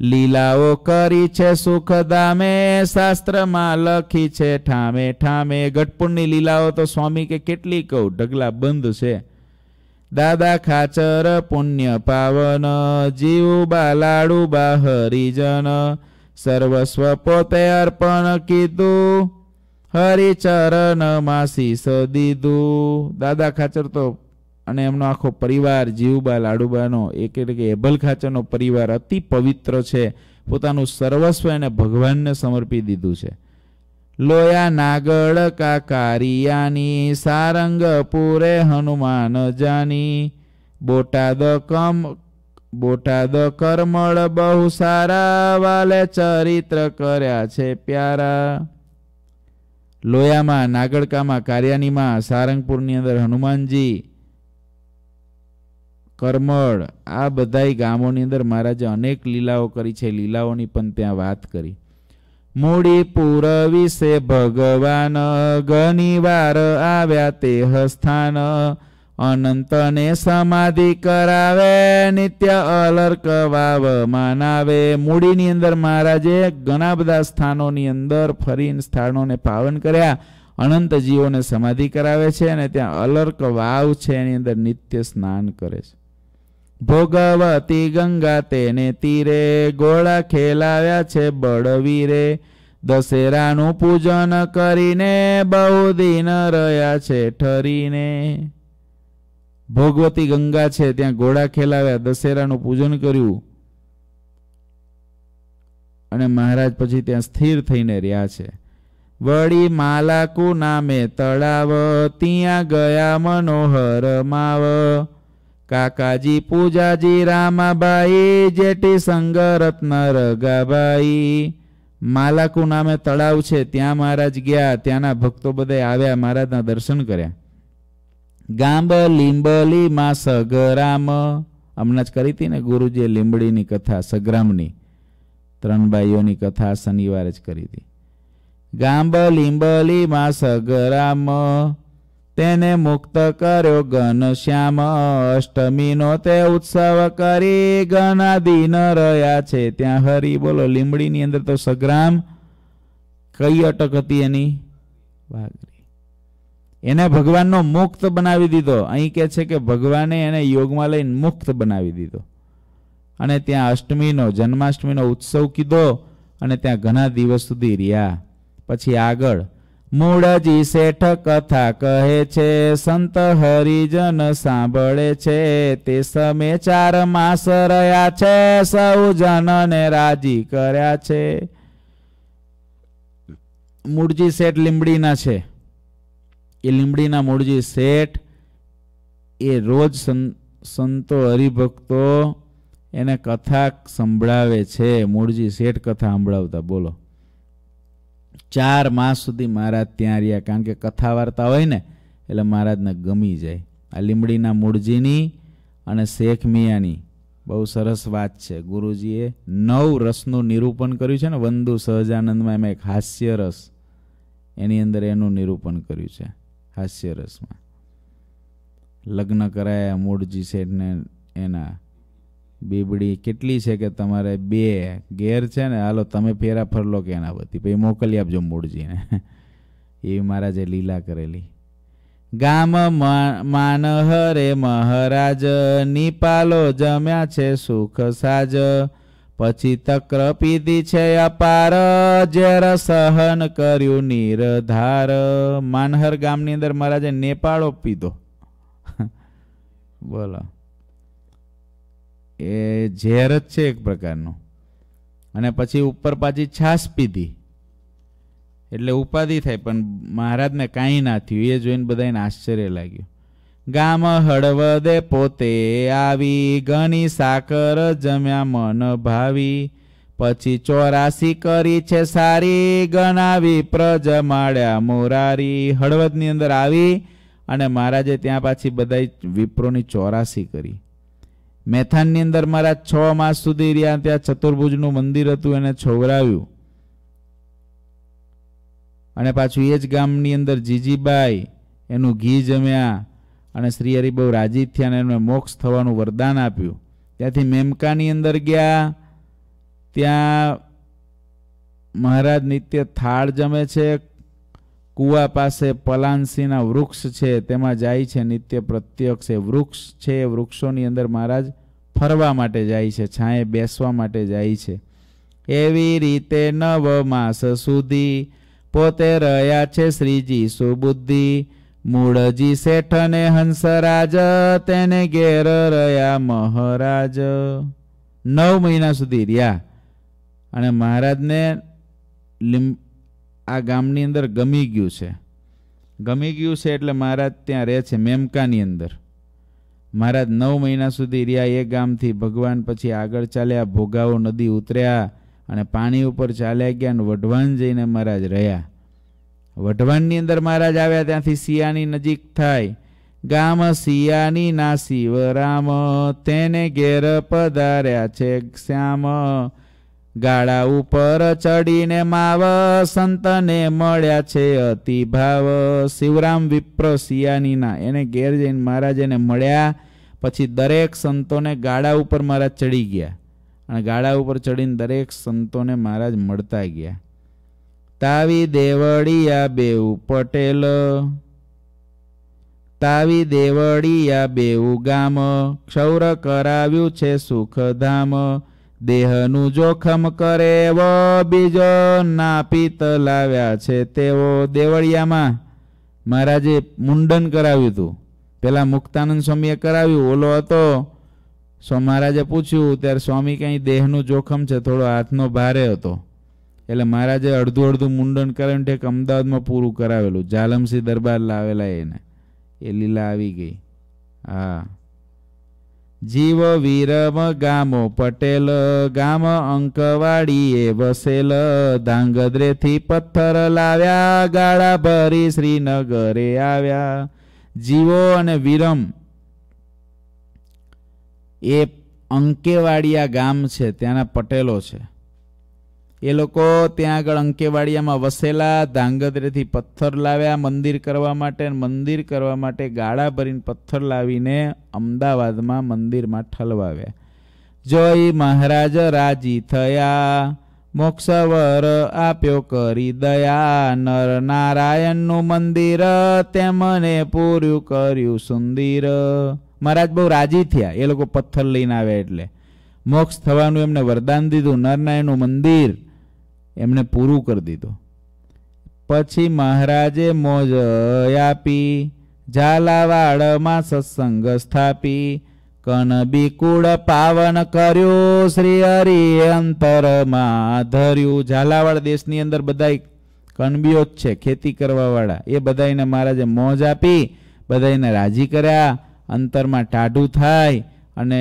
S1: લીલાઓ કરી છે સુખધામે શાસ્ત્રમાં લખી છે ઠામે ઠામે ગઢપુરની લીલાઓ તો સ્વામી કે કેટલી કહું ઢગલા બંધ છે દાદા ખાચર પુણ્ય પાવન જીવ બાલાડુ બા હરિજન સર્વસ્વ પોતે અર્પણ કીધું હરિચરણમાં માસી દીધું દાદા ખાચર તો અને એમનો આખો પરિવાર જીવબા લાડુબાનો એક એટલે કે એભલ ખાચરનો પરિવાર અતિ પવિત્ર છે પોતાનું સર્વસ્વ એને ભગવાનને સમર્પી દીધું છે લોયા નાગળ કાકારિયાની સારંગપુરે હનુમાન જાની બોટાદ કમ બોટાદ કરમળ બહુ સારા વાલે ચરિત્ર કર્યા છે પ્યારા લોયામાં નાગડકામાં કારિયાનીમાં સારંગપુરની અંદર હનુમાનજી કરમળ આ બધાય ગામોની અંદર મહારાજે અનેક લીલાઓ કરી છે લીલાઓની પણ ત્યાં વાત કરી મૂડી પૂર વિશે ભગવાન ઘણી આવ્યા તે સ્થાન અનંતને સમાધિ કરાવે નિત્ય અલર્ક વાવ માનાવે મૂડીની અંદર મહારાજે ઘણા બધા સ્થાનોની અંદર ફરીને સ્થાનોને પાવન કર્યા અનંત જીવોને સમાધિ કરાવે છે અને ત્યાં અલર્ક વાવ છે એની અંદર નિત્ય સ્નાન કરે છે ભોગવતી ગંગા તેને તીરે ગોળા ખેલાવ્યા છે બળવીરે દશેરાનું પૂજન કરીને બહુ દિન રહ્યા છે ઠરીને ભગવતી ગંગા છે ત્યાં ઘોડા ખેલાવ્યા દશેરાનું પૂજન કર્યું અને મહારાજ પછી ત્યાં સ્થિર થઈને રહ્યા છે વળી માલાકુ નામે તળાવ ત્યાં ગયા મનોહર માવ કાકાજી પૂજાજી રામાબાઈ જેટી સંગ રત્ન રગાબાઈ માલાકુ નામે તળાવ છે ત્યાં મહારાજ ગયા ત્યાંના ભક્તો બધે આવ્યા મહારાજના દર્શન કર્યા ગાંબ લીંબલી લીંબલીમાં સગરામ હમણાં જ કરી હતી ને ગુરુજીએ લીંબડીની કથા સગ્રામની ત્રણ ભાઈઓની કથા શનિવારે જ કરી હતી ગાંબ લીંબલી લીંબલીમાં સગરામ તેને મુક્ત કર્યો ઘનશ્યામ અષ્ટમીનો તે ઉત્સવ કરી ઘણા દિન રહ્યા છે ત્યાં હરી બોલો લીંબડીની અંદર તો સગ્રામ કઈ અટક હતી એની વાઘરી એને ભગવાનનો મુક્ત બનાવી દીધો અહીં કહે છે કે ભગવાને એને યોગમાં લઈને મુક્ત બનાવી દીધો અને ત્યાં અષ્ટમીનો જન્માષ્ટમીનો ઉત્સવ કીધો અને ત્યાં ઘણા દિવસ સુધી રહ્યા પછી આગળ મૂળજી શેઠ કથા કહે છે સંત હરિજન સાંભળે છે તે સમે ચાર માસ રહ્યા છે સૌ જનને રાજી કર્યા છે મૂળજી શેઠ લીમડીના છે એ લીમડીના મૂળજી શેઠ એ રોજ સંતો હરિભક્તો એને કથા સંભળાવે છે મૂળજી શેઠ કથા સંભળાવતા બોલો ચાર માસ સુધી મહારાજ ત્યાં રહ્યા કારણ કે કથા વાર્તા હોય ને એટલે મહારાજને ગમી જાય આ લીમડીના મૂળજીની અને શેખ મિયાની બહુ સરસ વાત છે ગુરુજીએ નવ રસનું નિરૂપણ કર્યું છે ને વંદુ સહજાનંદમાં એમાં એક હાસ્ય રસ એની અંદર એનું નિરૂપણ કર્યું છે હાસ્યરસમાં લગ્ન કરાયા મૂળજી શેઠને એના બીબડી કેટલી છે કે તમારે બે ઘેર છે ને હાલો તમે ફેરા ફરલો કે એના બધી પછી મોકલી આપજો મૂળજીને [LAUGHS] એવી મહારાજે લીલા કરેલી ગામ માનહરે મહારાજ નિપાલો જમ્યા છે સુખ સાજ પછી તક્ર પીધી છે અપાર ઝેર સહન કર્યું નિરધાર માનહર ગામની અંદર મહારાજે નેપાળો પીધો બોલો એ ઝેર જ છે એક પ્રકારનું અને પછી ઉપર પાછી છાસ પીધી એટલે ઉપાધિ થાય પણ મહારાજને કાંઈ ના થયું એ જોઈને બધાને આશ્ચર્ય લાગ્યું ગામ હળવદે પોતે આવી ઘણી સાકર જમ્યા મન ભાવી પછી ચોરાસી કરી છે સારી ગણાવી પ્રજ માળ્યા મોરારી હળવદની અંદર આવી અને મહારાજે ત્યાં પાછી બધા વિપ્રોની ચોરાસી કરી મેથાનની અંદર મારા છ માસ સુધી રહ્યા ત્યાં ચતુર્ભુજનું મંદિર હતું એને છોવરાવ્યું અને પાછું એ જ ગામની અંદર જીજીબાઈ એનું ઘી જમ્યા અને શ્રી હરિ બહુ રાજી થયા અને એમને મોક્ષ થવાનું વરદાન આપ્યું ત્યાંથી મેમકાની અંદર ગયા ત્યાં મહારાજ નિત્ય થાળ જમે છે કૂવા પાસે પલાનસીના વૃક્ષ છે તેમાં જાય છે નિત્ય પ્રત્યક્ષ એ વૃક્ષ છે એ વૃક્ષોની અંદર મહારાજ ફરવા માટે જાય છે છાંએ બેસવા માટે જાય છે એવી રીતે નવ માસ સુધી પોતે રહ્યા છે શ્રીજી સુબુદ્ધિ મૂળજી શેઠ શેઠને હંસરાજ તેને ઘેર રહ્યા મહારાજ નવ મહિના સુધી રહ્યા અને મહારાજને લીમ આ ગામની અંદર ગમી ગયું છે ગમી ગયું છે એટલે મહારાજ ત્યાં રહે છે મેમકાની અંદર મહારાજ નવ મહિના સુધી રહ્યા એ ગામથી ભગવાન પછી આગળ ચાલ્યા ભોગાવો નદી ઉતર્યા અને પાણી ઉપર ચાલ્યા ગયા અને વઢવાન જઈને મહારાજ રહ્યા વઢવાણની અંદર મહારાજ આવ્યા ત્યાંથી શિયાની નજીક થાય ગામ સિયાની ના શિવ તેને ઘેર પધાર્યા છે શ્યામ ગાળા ઉપર ચડીને માવ સંતને મળ્યા છે અતિ ભાવ શિવરામ વિપ્ર શિયાનીના એને ઘેર જઈને મહારાજ એને મળ્યા પછી દરેક સંતોને ગાળા ઉપર મહારાજ ચડી ગયા અને ગાળા ઉપર ચડીને દરેક સંતોને મહારાજ મળતા ગયા તાવી દેવળિયા બેઉ પટેલ તાવી દેવળિયા બેઉ ગામ ક્ષૌર કરાવ્યું છે સુખધામ દેહનું જોખમ કરે વ બીજો નાપીત લાવ્યા છે તેઓ દેવળિયામાં મહારાજે મુંડન કરાવ્યું હતું પેલા મુક્તાનંદ સ્વામીએ કરાવ્યું ઓલો હતો સો મહારાજે પૂછ્યું ત્યારે સ્વામી કંઈ દેહનું જોખમ છે થોડો હાથનો ભારે હતો એટલે મહારાજે અડધું અડધું મુંડન કરાવ્યું ઠેક અમદાવાદમાં પૂરું કરાવેલું જાલમસી દરબાર લાવેલા એને એ લીલા આવી ગઈ હા જીવ વિરમ ગામો પટેલ ગામ અંકવાડી એ વસેલ થી પથ્થર લાવ્યા ગાળા ભરી શ્રીનગરે આવ્યા જીવો અને વિરમ એ અંકેવાડિયા ગામ છે ત્યાંના પટેલો છે એ લોકો ત્યાં આગળ અંકેવાડિયામાં વસેલા ધાંગધ્રેથી પથ્થર લાવ્યા મંદિર કરવા માટે મંદિર કરવા માટે ગાળા ભરીને પથ્થર લાવીને અમદાવાદમાં મંદિરમાં ઠલવાવ્યા જોઈ મહારાજ રાજી થયા મોક્ષવર આપ્યો કરી દયા નર નારાયણનું મંદિર તેમને પૂર્યું કર્યું સુંદીર મહારાજ બહુ રાજી થયા એ લોકો પથ્થર લઈને આવ્યા એટલે મોક્ષ થવાનું એમને વરદાન દીધું નરનાયણનું મંદિર એમણે પૂરું કરી દીધું પછી મહારાજે મોજ આપી ઝાલાવાડમાં સત્સંગ સ્થાપી કન બિકુળ પાવન કર્યો શ્રી હરિ અંતરમાં ધર્યું ઝાલાવાડ દેશની અંદર બધા કણબીઓ જ છે ખેતી કરવાવાળા એ બધાને મહારાજે મોજ આપી બધાને રાજી કર્યા અંતરમાં ટાઢું થાય અને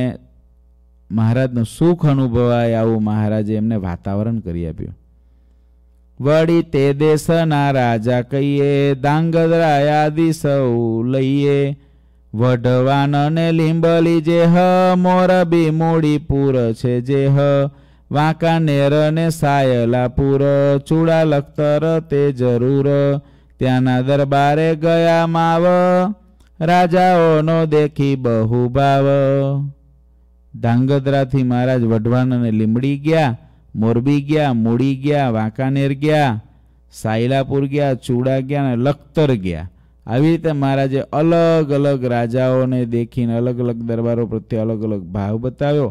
S1: મહારાજનું સુખ અનુભવાય આવું મહારાજે એમને વાતાવરણ કરી આપ્યું વળી તે દેશના રાજા કહીએ યાદી સૌ લઈએ વઢવાન ને લીંબલી જે હ મોરબી મૂડીપુર છે જે હ વાંકાનેર ને સાયલાપુર ચૂડા લખતર તે જરૂર ત્યાંના દરબારે ગયા માવ રાજાઓનો દેખી બહુ ભાવ ધાંગધ્રાથી મહારાજ વઢવાન ને લીંબડી ગયા મોરબી ગયા મૂડી ગયા વાંકાનેર ગયા સાયલાપુર ગયા ચૂડા ગયા ને લખતર ગયા આવી રીતે મહારાજે અલગ અલગ રાજાઓને દેખીને અલગ અલગ દરબારો પ્રત્યે અલગ અલગ ભાવ બતાવ્યો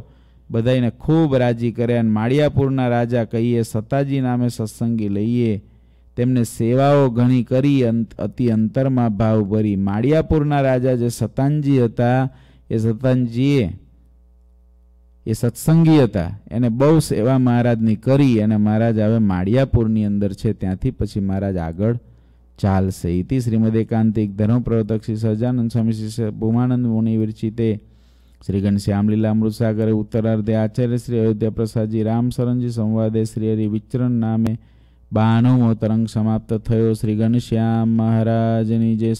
S1: બધાને ખૂબ રાજી કર્યા અને માળિયાપુરના રાજા કહીએ સતાજી નામે સત્સંગી લઈએ તેમને સેવાઓ ઘણી કરી અતિ અંતરમાં ભાવ ભરી માળિયાપુરના રાજા જે સતાનજી હતા એ સતાનજીએ એ સત્સંગી હતા એને બહુ સેવા મહારાજની કરી અને મહારાજ હવે માળિયાપુરની અંદર છે ત્યાંથી પછી મહારાજ આગળ ચાલશે ઇતિ શ્રીમદ એકાંતિક ધર્મપ્રવર્તક શ્રી સહજાનંદ સ્વામી શ્રી ભૂમાનંદ મુનિ વિરચિતે શ્રી ઘનશ્યામ લીલામૃત સાગરે ઉત્તરાર્ધે આચાર્ય શ્રી અયોધ્યા પ્રસાદજી રામસરણજી સંવાદે શ્રી હરિ વિચરણ નામે બાણુમો તરંગ સમાપ્ત થયો શ્રી ઘનશ્યામ મહારાજની જે